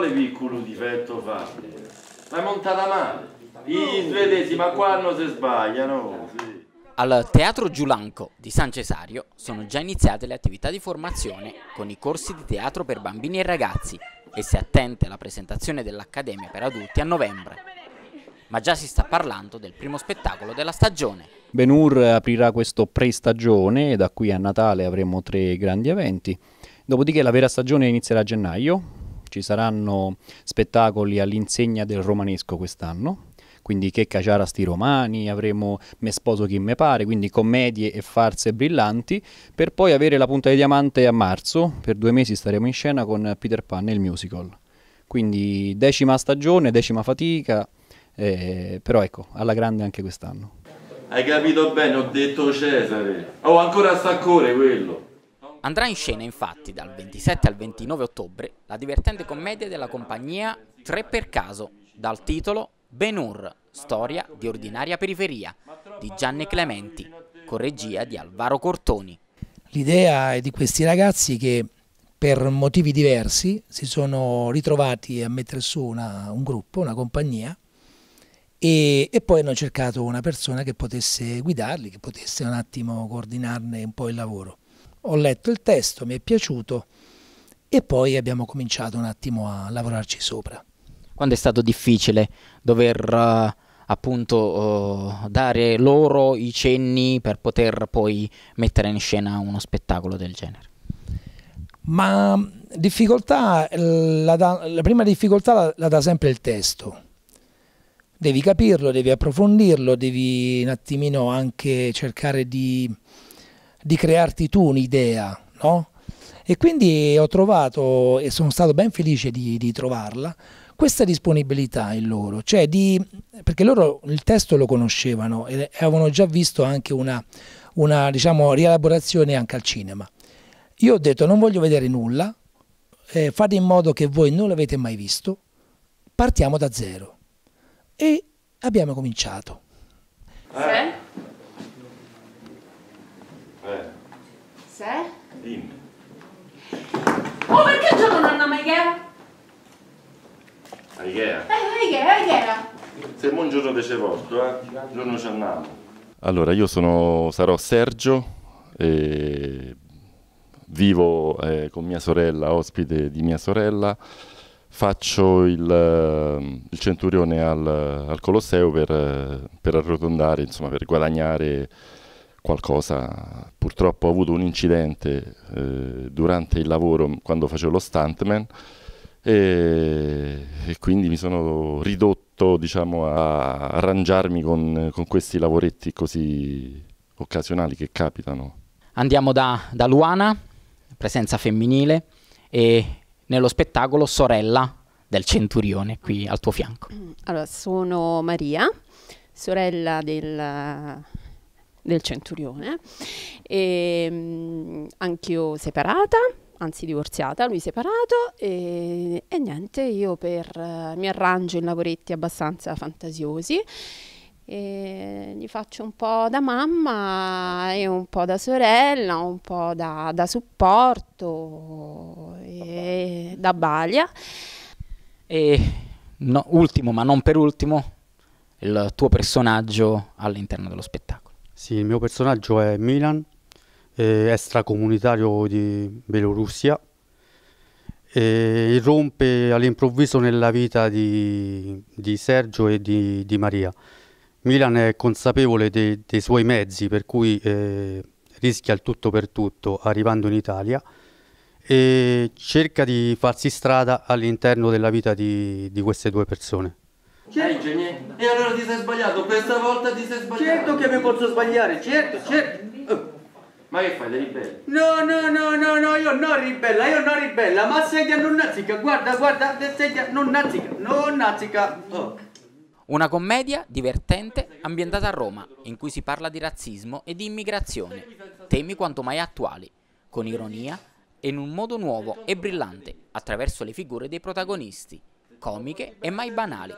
quale vicolo di vento vanno? La montata male. I svedesi, ma quando si sbagliano? Sì. Al Teatro Giulanco di San Cesario sono già iniziate le attività di formazione con i corsi di teatro per bambini e ragazzi e si attende alla presentazione dell'Accademia per adulti a novembre ma già si sta parlando del primo spettacolo della stagione. Benur aprirà questo pre-stagione, da qui a Natale avremo tre grandi eventi, dopodiché la vera stagione inizierà a gennaio, ci saranno spettacoli all'insegna del romanesco quest'anno, quindi che caciarasti romani, avremo Me sposo chi me pare, quindi commedie e farse brillanti, per poi avere la punta di diamante a marzo, per due mesi staremo in scena con Peter Pan e il musical. Quindi decima stagione, decima fatica, eh, però ecco, alla grande anche quest'anno. Hai capito bene, ho detto Cesare. Oh, ancora sta a cuore quello. Andrà in scena infatti dal 27 al 29 ottobre la divertente commedia della compagnia Tre per caso, dal titolo Ben-Hur, storia di ordinaria periferia, di Gianni Clementi, con regia di Alvaro Cortoni. L'idea è di questi ragazzi che per motivi diversi si sono ritrovati a mettere su una, un gruppo, una compagnia, e, e, poi hanno cercato una persona che potesse guidarli, che potesse un attimo coordinarne un po' il lavoro ho letto il testo, mi è piaciuto e poi abbiamo cominciato un attimo a lavorarci sopra. Quando è stato difficile dover uh, appunto uh, dare loro i cenni per poter poi mettere in scena uno spettacolo del genere? Ma mm, difficoltà, la, da, la prima difficoltà la, la dà sempre il testo devi capirlo, devi approfondirlo, devi un attimino anche cercare di di crearti tu un'idea, no? E quindi ho trovato, e sono stato ben felice di, di trovarla, questa disponibilità in loro, cioè di, perché loro il testo lo conoscevano e avevano già visto anche una, una diciamo, rielaborazione anche al cinema. Io ho detto non voglio vedere nulla, eh, fate in modo che voi non l'avete mai visto, partiamo da zero. E abbiamo cominciato. di che era? Eh, di che era, di che era? Se un giorno te ce porto, eh, giorno ci andiamo. Allora, io sono, sarò Sergio, eh, vivo eh, con mia sorella, ospite di mia sorella, faccio il, eh, il centurione al, al Colosseo per, eh, per, arrotondare, insomma, per guadagnare qualcosa. Purtroppo ho avuto un incidente eh, durante il lavoro quando facevo lo stuntman, e, e quindi mi sono ridotto diciamo, a arrangiarmi con, con questi lavoretti così occasionali che capitano. Andiamo da, da Luana, presenza femminile, e nello spettacolo Sorella del Centurione qui al tuo fianco. Mm, allora, sono Maria, sorella del, del Centurione, e, mm, anch'io separata anzi divorziata, lui separato e, e niente, io per, eh, mi arrangio in lavoretti abbastanza fantasiosi e gli faccio un po' da mamma e un po' da sorella, un po' da, da supporto e da balia. E no, ultimo, ma non per ultimo, il tuo personaggio all'interno dello spettacolo. Sì, il mio personaggio è Milan, eh, extracomunitario di Belorussia e irrompe all'improvviso nella vita di, di Sergio e di, di, Maria. Milan è consapevole de, dei suoi mezzi per cui eh, rischia il tutto per tutto arrivando in Italia e cerca di farsi strada all'interno della vita di, di queste due persone. Certo. E allora ti sei sbagliato, questa volta ti sei sbagliato. Certo che mi posso sbagliare, certo, certo. Eh, ma che fai, dei ribelli? No, no, no, no, no, io non ribella, io non ribella, ma sedia non nazica, guarda, guarda, sedia non nazica, non nazica. Oh. Una commedia divertente ambientata a Roma, in cui si parla di razzismo e di immigrazione, temi quanto mai attuali, con ironia e in un modo nuovo e brillante, attraverso le figure dei protagonisti, comiche e mai banali.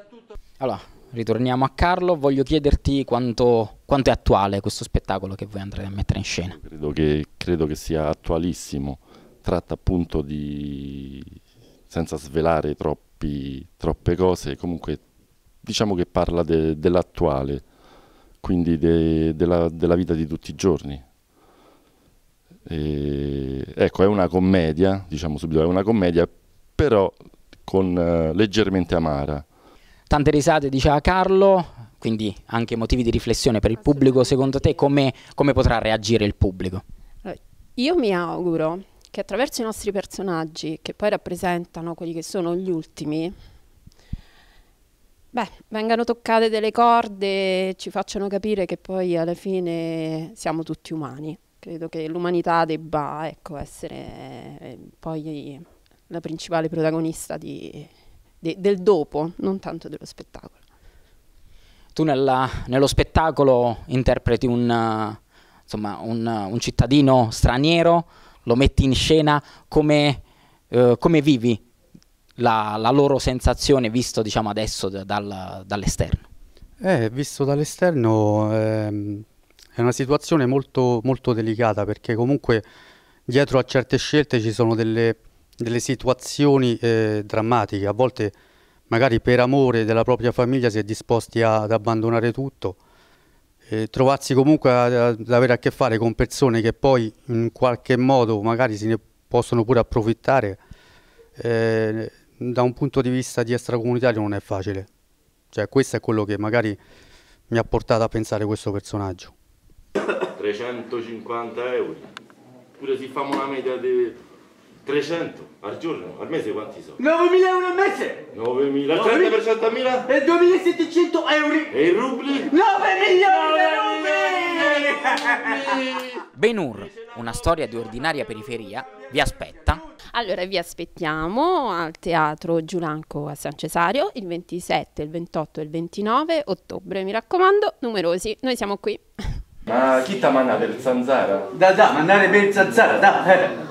Allora, ritorniamo a Carlo, voglio chiederti quanto, quanto, è attuale questo spettacolo che voi andrete a mettere in scena. Credo che, credo che sia attualissimo, tratta appunto di, senza svelare troppi, troppe cose, comunque diciamo che parla de, dell'attuale, quindi de, della, della, vita di tutti i giorni. E, ecco, è una commedia, diciamo subito, è una commedia, però con, eh, leggermente amara tante risate, diceva Carlo, quindi anche motivi di riflessione per il pubblico, secondo te come, come potrà reagire il pubblico? io mi auguro che attraverso i nostri personaggi, che poi rappresentano quelli che sono gli ultimi, beh, vengano toccate delle corde, ci facciano capire che poi alla fine siamo tutti umani. Credo che l'umanità debba ecco, essere eh, poi la principale protagonista di, de, del dopo, non tanto dello spettacolo. Tu nella, nello spettacolo interpreti un, insomma, un, un, cittadino straniero, lo metti in scena, come, eh, come vivi la, la, loro sensazione visto diciamo, adesso dal, dall'esterno? Eh, visto dall'esterno ehm, è una situazione molto, molto delicata perché comunque dietro a certe scelte ci sono delle delle situazioni eh, drammatiche, a volte magari per amore della propria famiglia si è disposti a, ad abbandonare tutto, e trovarsi comunque ad avere a che fare con persone che poi in qualche modo magari se ne possono pure approfittare, eh, da un punto di vista di estracomunitario non è facile. Cioè questo è quello che magari mi ha portato a pensare questo personaggio. 350 euro, pure se facciamo una media di 300 al giorno, al mese quanti sono? 9.000 euro al mese! 9.000, il 30% a E 2.700 euro! E i rubli? 9 milioni di rubli! Benur, una storia di ordinaria periferia, vi aspetta allora vi aspettiamo al Teatro Giulanco a San Cesario il 27, il 28 e il 29 ottobre, mi raccomando, numerosi, noi siamo qui. Ma chi ti ha mandato il zanzara? Da da, mandare per il zanzara, da! Eh.